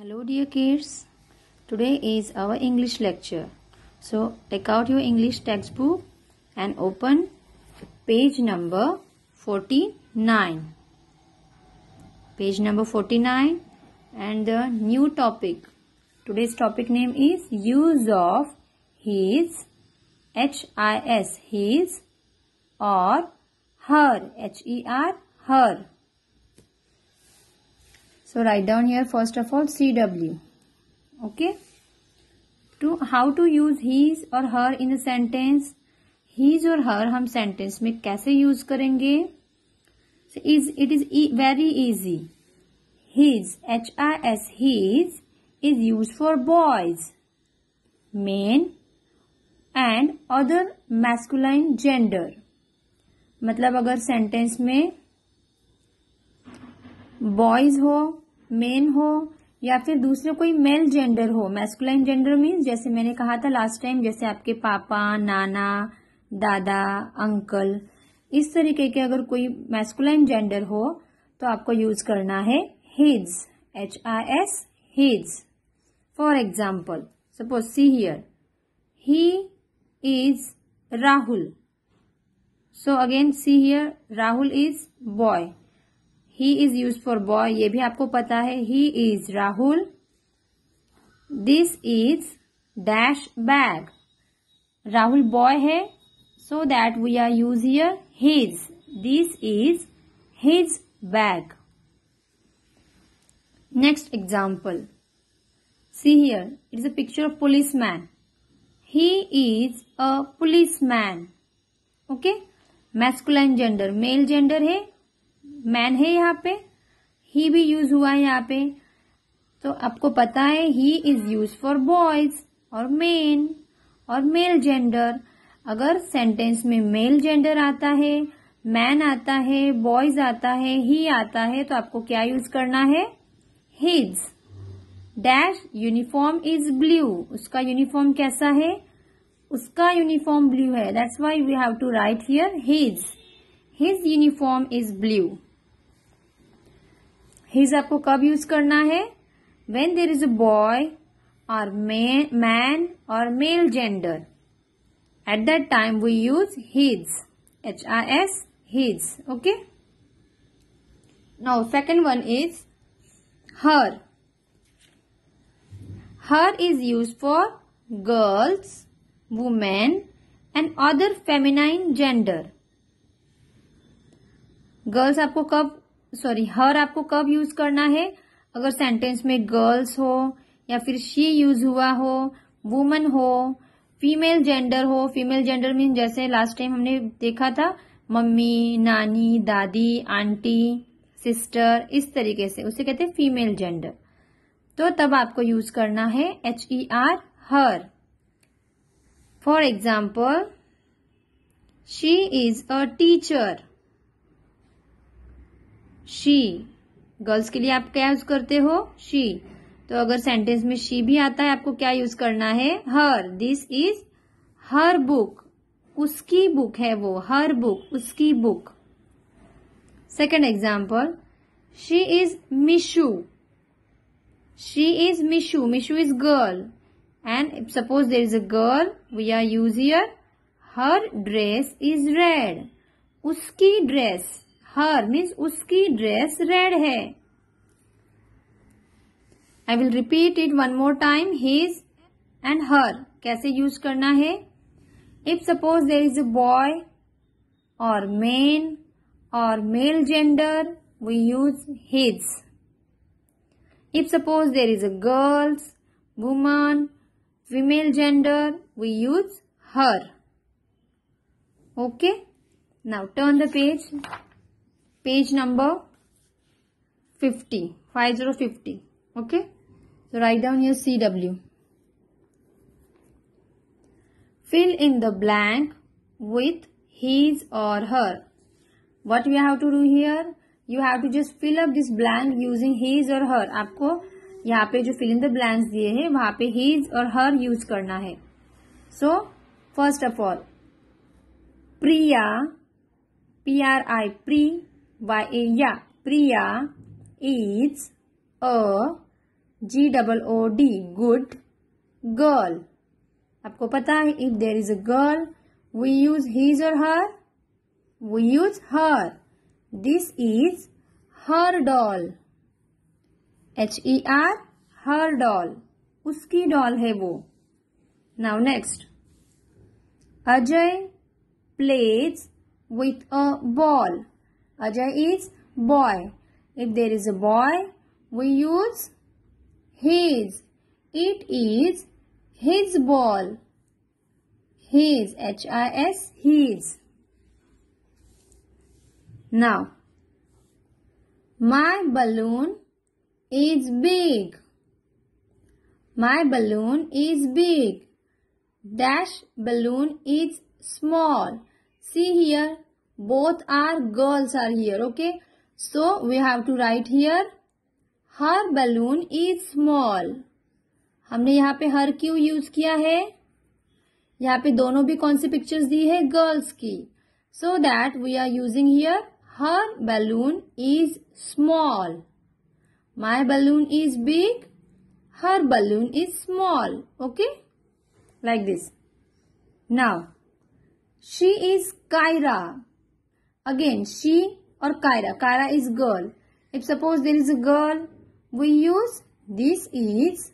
Hello dear kids, today is our English lecture. So take out your English textbook and open page number 49. Page number 49 and the new topic. Today's topic name is use of his, H-I-S, his or her, H-E-R, her. So write down here first of all CW. Okay. To how to use his or her in a sentence. His or her hum sentence mein kaise use karenge so is it is e very easy. His H I S his is used for boys, men and other masculine gender. मतलब अगर sentence में boys हो main हो या फिर दूसरे कोई male gender हो मैस्कुलाइन जेंडर मीन्स जैसे मैंने कहा था लास्ट टाइम जैसे आपके पापा नाना दादा अंकल इस तरीके के अगर कोई मैस्कुलाइन जेंडर हो तो आपको यूज करना है his H I S his for example suppose see here he is Rahul so again see here Rahul is boy he is use for boy ये भी आपको पता है he is Rahul this is dash bag Rahul boy है so that we are use your his this is his bag next example see here it is a picture of police man he is a police man okay masculine gender male gender है man है यहाँ पे ही भी use हुआ है यहाँ पे तो आपको पता है he is use for boys और मेन और मेल जेंडर अगर सेंटेंस में मेल जेंडर आता है मैन आता है बॉयज आता है ही आता है तो आपको क्या यूज करना है his dash uniform is blue उसका यूनिफॉर्म कैसा है उसका यूनिफॉर्म ब्लू है that's why we have to write here his his uniform is blue his आपको कब यूज करना है when there is a boy और मैन और male gender at that time we use his H R S his okay now second one is her her is use for girls women and other feminine gender girls आपको कब sorry हर आपको कब use करना है अगर sentence में girls हो या फिर शी यूज हुआ हो वुमन हो फीमेल जेंडर हो फीमेल जेंडर मीन जैसे लास्ट टाइम हमने देखा था मम्मी नानी दादी आंटी सिस्टर इस तरीके से उसे कहते हैं फीमेल जेंडर तो तब आपको यूज करना है H E R her for example she is a teacher she girls के लिए आप क्या यूज करते हो शी तो अगर सेंटेंस में शी भी आता है आपको क्या यूज करना है her this is her book उसकी बुक है वो हर बुक उसकी book second example she is Mishu she is Mishu Mishu is girl and suppose there is a girl we are use your her dress is red उसकी dress her means उसकी dress red है I will repeat it one more time his and her कैसे use करना है if suppose there is a boy और men और male gender we use his if suppose there is a girls woman female gender we use her okay now turn the page page number fifty five zero fifty okay so write down your C W fill in the blank with his और her what you have to do here you have to just fill up this blank using his और her आपको यहाँ पे जो fill in the blank दिए है वहां पे हीज और हर यूज करना है so first of all Priya P R I प्री Priya. Priya is a G double O D good girl आपको पता है if there is a girl we use his और her we use her this is her doll H E R her doll उसकी doll है वो now next Ajay plays with a ball Ajay is boy. If there is a boy, we use his. It is his ball. His, H-I-S, his. Now, my balloon is big. My balloon is big. Dash balloon is small. See here, both are girls are here okay so we have to write here her balloon is small हमने यहाँ पे हर Q use किया है यहाँ पे दोनों भी कौन सी पिक्चर्स दी है गर्ल्स की so that we are using here her balloon is small my balloon is big her balloon is small okay like this now she is Kiara again she or Kyra. Kyra is girl. If suppose there is a girl, we use this is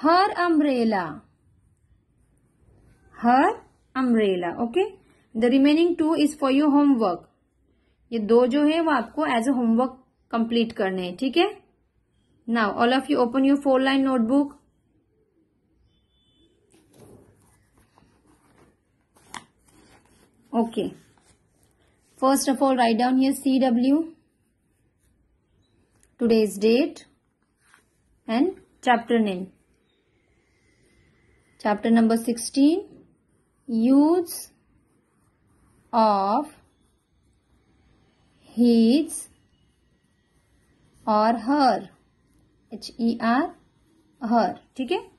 her umbrella. Her umbrella. Okay. The remaining two is for your homework. ये दो जो है वो आपको as a homework complete करने हैं ठीक है now all of you open your four line notebook okay okay. First of all, write down here CW, today's date and chapter name. Chapter number 16, Use of His or Her, H-E-R, Her, Okay.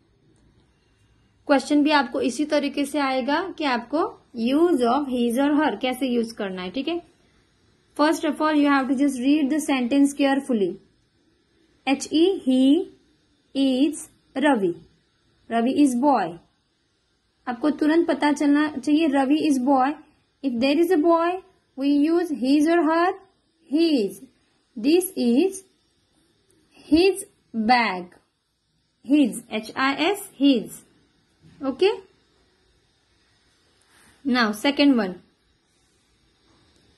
Question भी आपको इसी तरीके से आएगा कि आपको use of his और हर कैसे यूज करना है ठीक है first of all you have to just read the sentence carefully H E he is Ravi Ravi is boy आपको तुरंत पता चलना चाहिए Ravi is boy if there is a boy we use his और her his this is his bag his H I S his okay now second one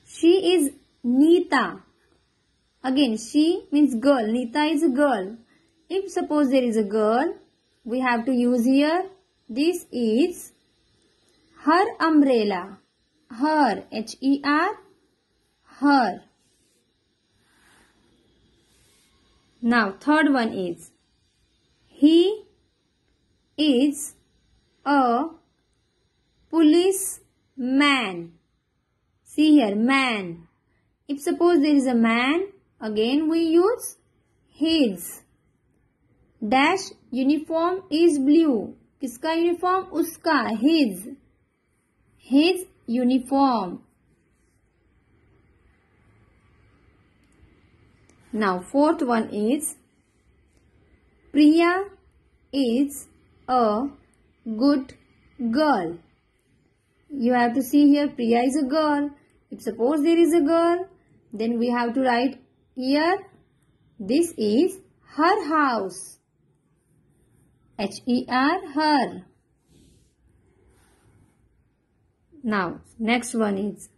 she is neeta again she means girl neeta is a girl if suppose there is a girl we have to use here this is her umbrella her h e r her now third one is he is a policeman. See here, man. If suppose there is a man, again we use his. Dash uniform is blue. किसका uniform? उसका his. His uniform. Now fourth one is. Priya is a. good girl. You have to see here Priya is a girl. If suppose there is a girl, then we have to write here this is her house. H-E-R, her. now next one is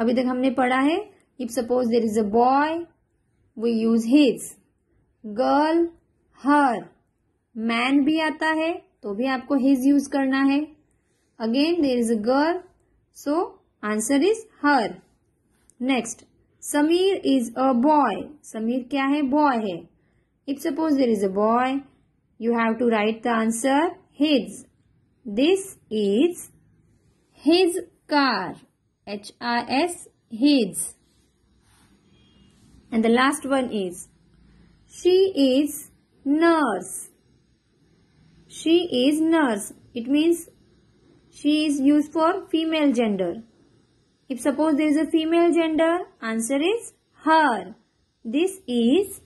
अभी तक हमने पढ़ा है if suppose there is a boy we use his girl her man भी आता है तो भी आपको हिज यूज करना है again there is a girl so answer is her next Sameer is a boy Sameer क्या है बॉय है if suppose there is a boy you have to write the answer his this is his car H R S his and the last one is she is nurse she is nurse it means she is used for female gender if suppose there is a female gender answer is her this is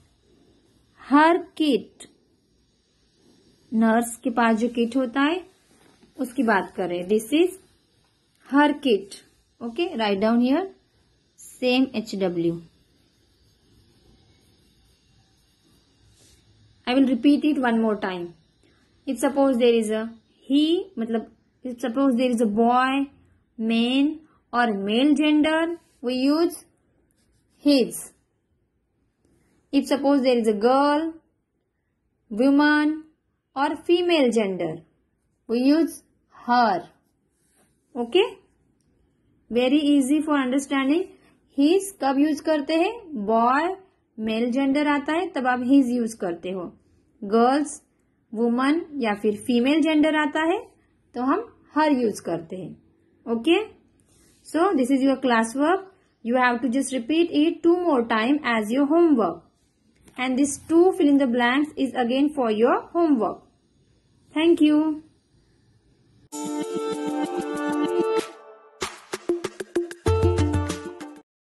her kit nurse के पास जो kit होता है उसकी बात करें this is her kit okay write down here same H W I will repeat it one more time if suppose there is a he मतलब if suppose there is a boy men और male gender we use his if suppose there is a girl woman और female gender we use her okay very easy for understanding his कब use करते हैं boy mail gender आता है तब आप his use करते हो गर्ल्स वुमन या फिर फीमेल जेंडर आता है तो हम हर यूज करते हैं okay so this is your class work you have to just repeat it two more time as your homework and this too fill in the blanks is again for your homework. Thank you.